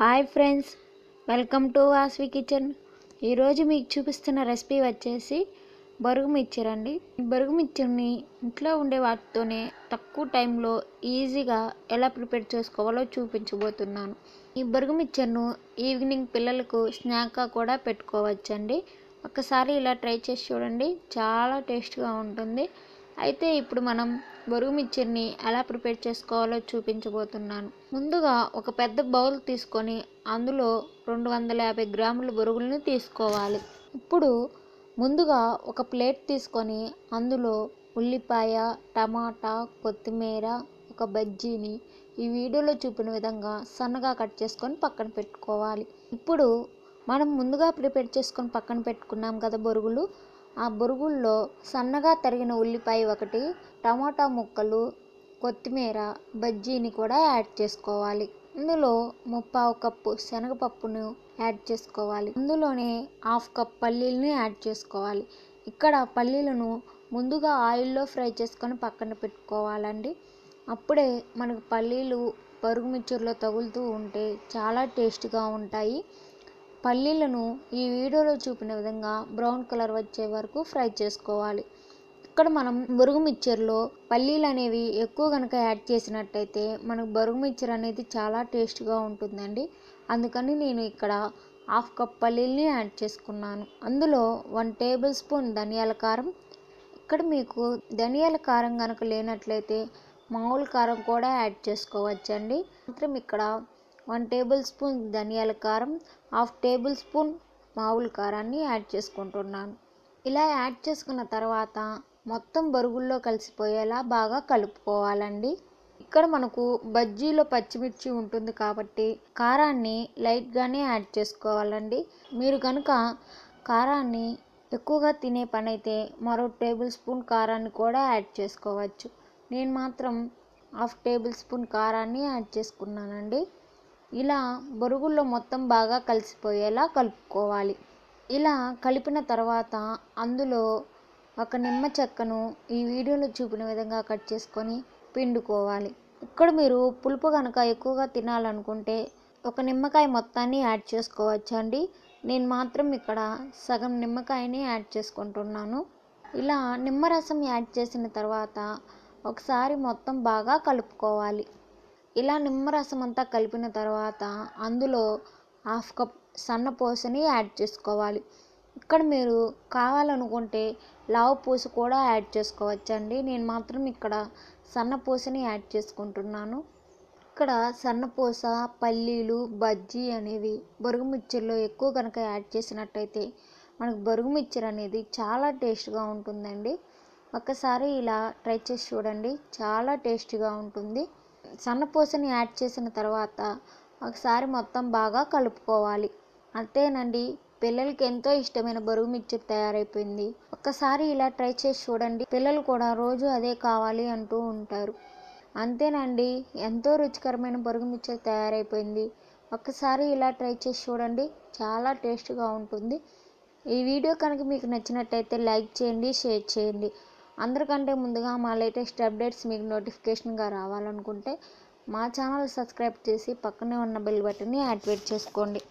hi friends welcome to Vasvi kitchen ఈరోజు మీకు చూపిస్తున్న రెసిపీ వచ్చేసి బరుగు అండి బరుగు మిక్చర్ని ఇంట్లో ఉండే వాటితోనే తక్కువ టైంలో ఈజీగా ఎలా ప్రిపేర్ చేసుకోవాలో చూపించబోతున్నాను ఈ బరుగు మిక్చర్ను ఈవినింగ్ పిల్లలకు స్నాక్గా కూడా పెట్టుకోవచ్చండి ఒకసారి ఇలా ట్రై చేసి చూడండి చాలా టేస్ట్గా ఉంటుంది అయితే ఇప్పుడు మనం బరువు మిక్చర్ని ఎలా ప్రిపేర్ చేసుకోవాలో చూపించబోతున్నాను ముందుగా ఒక పెద్ద బౌల్ తీసుకొని అందులో రెండు వందల యాభై గ్రాముల బొరుగులను తీసుకోవాలి ఇప్పుడు ముందుగా ఒక ప్లేట్ తీసుకొని అందులో ఉల్లిపాయ టమాటా కొత్తిమీర ఒక బజ్జీని ఈ వీడియోలో చూపిన విధంగా సన్నగా కట్ చేసుకొని పక్కన పెట్టుకోవాలి ఇప్పుడు మనం ముందుగా ప్రిపేర్ చేసుకొని పక్కన పెట్టుకున్నాం కదా బొరుగులు ఆ బొరుగుల్లో సన్నగా తరిగిన ఉల్లిపాయ ఒకటి టమాటా ముక్కలు కొత్తిమీర బజ్జీని కూడా యాడ్ చేసుకోవాలి ఇందులో ముప్పావు కప్పు శనగపప్పును యాడ్ చేసుకోవాలి అందులోనే హాఫ్ కప్ పల్లీలను యాడ్ చేసుకోవాలి ఇక్కడ పల్లీలను ముందుగా ఆయిల్లో ఫ్రై చేసుకొని పక్కన పెట్టుకోవాలండి అప్పుడే మనకు పల్లీలు పరుగు మిచ్చర్లో తగులుతూ ఉంటే చాలా టేస్ట్గా ఉంటాయి పల్లీలను ఈ వీడియోలో చూపిన విధంగా బ్రౌన్ కలర్ వచ్చే వరకు ఫ్రై చేసుకోవాలి ఇక్కడ మనం బరుగు మిక్చర్లో పల్లీలు అనేవి ఎక్కువ కనుక యాడ్ చేసినట్టయితే మనకు బరుగు మిక్చర్ అనేది చాలా టేస్ట్గా ఉంటుందండి అందుకని నేను ఇక్కడ హాఫ్ కప్ పల్లీల్ని యాడ్ చేసుకున్నాను అందులో వన్ టేబుల్ స్పూన్ ధనియాల కారం ఇక్కడ మీకు ధనియాల కారం కనుక లేనట్లయితే మామూలు కారం కూడా యాడ్ చేసుకోవచ్చండి మాత్రం ఇక్కడ వన్ టేబుల్ స్పూన్ ధనియాల కారం హాఫ్ టేబుల్ స్పూన్ మామూలు కారాన్ని యాడ్ చేసుకుంటున్నాను ఇలా యాడ్ చేసుకున్న తర్వాత మొత్తం బరుగుల్లో కలిసిపోయేలా బాగా కలుపుకోవాలండి ఇక్కడ మనకు బజ్జీలో పచ్చిమిర్చి ఉంటుంది కాబట్టి కారాన్ని లైట్గానే యాడ్ చేసుకోవాలండి మీరు కనుక కారాన్ని ఎక్కువగా తినే పని అయితే మరో టేబుల్ స్పూన్ కారాన్ని కూడా యాడ్ చేసుకోవచ్చు నేను మాత్రం హాఫ్ టేబుల్ స్పూన్ కారాన్ని యాడ్ చేసుకున్నానండి ఇలా బొరుగుల్లో మొత్తం బాగా కలిసిపోయేలా కలుపుకోవాలి ఇలా కలిపిన తర్వాత అందులో ఒక నిమ్మ చెక్కను ఈ వీడియోలో చూపిన విధంగా కట్ చేసుకొని పిండుకోవాలి ఇక్కడ మీరు పులుపు కనుక ఎక్కువగా తినాలనుకుంటే ఒక నిమ్మకాయ మొత్తాన్ని యాడ్ చేసుకోవచ్చు అండి నేను మాత్రం ఇక్కడ సగం నిమ్మకాయని యాడ్ చేసుకుంటున్నాను ఇలా నిమ్మరసం యాడ్ చేసిన తర్వాత ఒకసారి మొత్తం బాగా కలుపుకోవాలి ఇలా నిమ్మరసం అంతా కలిపిన తర్వాత అందులో హాఫ్ కప్ సన్న పూసని యాడ్ చేసుకోవాలి ఇక్కడ మీరు కావాలనుకుంటే లావు పూస కూడా యాడ్ చేసుకోవచ్చండి నేను మాత్రం ఇక్కడ సన్న పూసని యాడ్ చేసుకుంటున్నాను ఇక్కడ సన్నపూస పల్లీలు బజ్జీ అనేవి బొరుగుమిక్చర్లో ఎక్కువ కనుక యాడ్ చేసినట్టయితే మనకు బొరుగుమిక్చర్ అనేది చాలా టేస్ట్గా ఉంటుందండి ఒకసారి ఇలా ట్రై చేసి చూడండి చాలా టేస్టీగా ఉంటుంది సన్నపూసని యాడ్ చేసిన తర్వాత ఒకసారి మొత్తం బాగా కలుపుకోవాలి అంతేనండి పిల్లలకి ఎంతో ఇష్టమైన బరువు మిక్చర్ తయారైపోయింది ఒక్కసారి ఇలా ట్రై చేసి చూడండి పిల్లలు కూడా రోజు అదే కావాలి అంటూ ఉంటారు అంతేనండి ఎంతో రుచికరమైన బరుగు మిక్చర్ తయారైపోయింది ఒక్కసారి ఇలా ట్రై చేసి చూడండి చాలా టేస్ట్గా ఉంటుంది ఈ వీడియో కనుక మీకు నచ్చినట్టయితే లైక్ చేయండి షేర్ చేయండి అందరికంటే ముందుగా మా లేటెస్ట్ అప్డేట్స్ మీకు నోటిఫికేషన్గా రావాలనుకుంటే మా ఛానల్ సబ్స్క్రైబ్ చేసి పక్కనే ఉన్న బెల్ బటన్ని యాక్టివేట్ చేసుకోండి